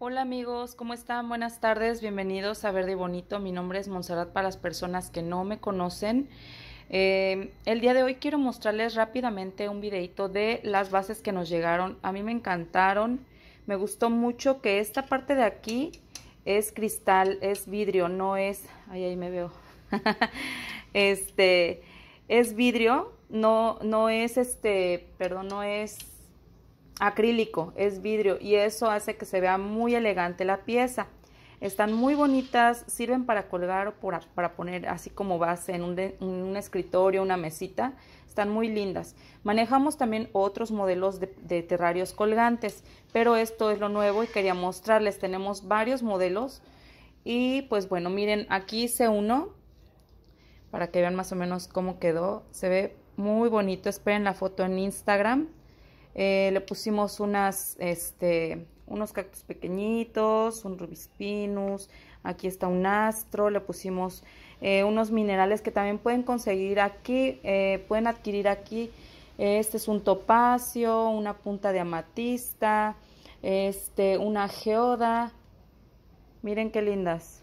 Hola amigos, ¿cómo están? Buenas tardes, bienvenidos a Verde Bonito. Mi nombre es Monserrat para las personas que no me conocen. Em, el día de hoy quiero mostrarles rápidamente un videito de las bases que nos llegaron. A mí me encantaron, me gustó mucho que esta parte de aquí es cristal, es vidrio, no es... Ay, ahí me veo. este, es vidrio, no, no es este, perdón, no es acrílico, es vidrio y eso hace que se vea muy elegante la pieza. Están muy bonitas, sirven para colgar o para poner así como base en un, escritorio, una mesita. Están muy lindas. Manejamos también otros modelos de, de terrarios colgantes, pero esto es lo nuevo y quería mostrarles. Tenemos varios modelos y pues bueno, miren, aquí hice uno para que vean más o menos cómo quedó. Se ve muy bonito. Esperen la foto en Instagram. Eh, le pusimos este, unos cactus pequeñitos, un rubispinus, aquí está un astro, le pusimos eh, unos minerales que también pueden conseguir aquí, eh, pueden adquirir aquí. Este es un topacio, una punta de amatista, este, una geoda. Miren qué lindas.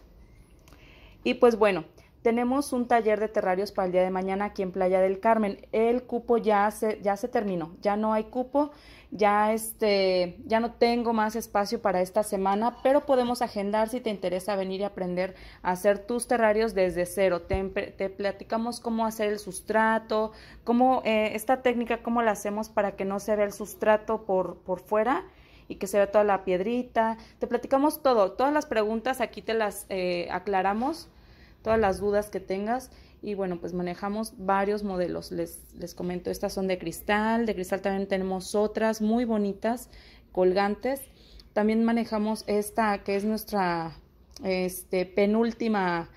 Y pues bueno, tenemos un taller de terrarios para el día de mañana aquí en Playa del Carmen. El cupo ya se, ya se terminó, ya no hay cupo, ya este, ya no tengo más espacio para esta semana, pero podemos agendar si te interesa venir y aprender a hacer tus terrarios desde cero. Te, platicamos cómo hacer el sustrato, cómo eh, esta técnica, cómo la hacemos para que no se vea el sustrato por, por fuera y que se vea toda la piedrita. Te platicamos todo, todas las preguntas aquí te las eh, aclaramos todas las dudas que tengas. Y bueno, pues manejamos varios modelos. Les, les comento, estas son de cristal, de cristal también tenemos otras muy bonitas, colgantes. También manejamos esta que es nuestra este, penúltima,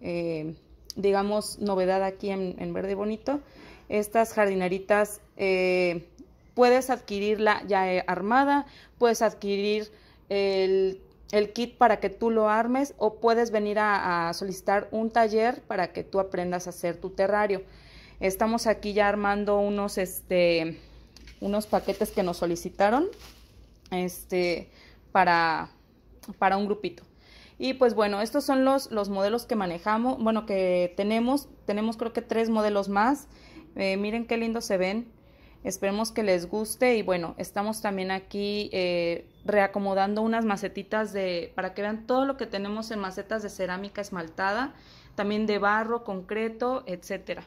eh, digamos, novedad aquí en, Verde Bonito. Estas jardineritas eh, puedes adquirirla ya eh, armada, puedes adquirir el el kit para que tú lo armes o puedes venir a, solicitar un taller para que tú aprendas a hacer tu terrario. Estamos aquí ya armando unos, este, unos paquetes que nos solicitaron este, para, para un grupito. Y pues bueno, estos son los, modelos que manejamos, bueno, que tenemos. Tenemos creo que tres modelos más. Eh, miren qué lindos se ven. Esperemos que les guste y bueno, estamos también aquí eh, reacomodando unas macetitas de, para que vean todo lo que tenemos en macetas de cerámica esmaltada, también de barro, concreto, etcétera.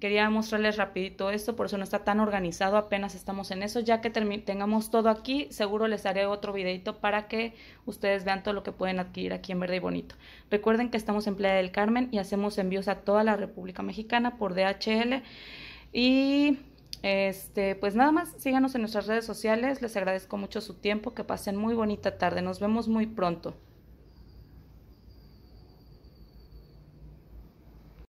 Quería mostrarles rapidito esto, por eso no está tan organizado, apenas estamos en eso. Ya que tengamos todo aquí, seguro les haré otro videito para que ustedes vean todo lo que pueden adquirir aquí en Verde y Bonito. Recuerden que estamos en Playa del Carmen y hacemos envíos a toda la República Mexicana por DHL. Y este, pues nada más, síganos en nuestras redes sociales. Les agradezco mucho su tiempo. Que pasen muy bonita tarde. Nos vemos muy pronto.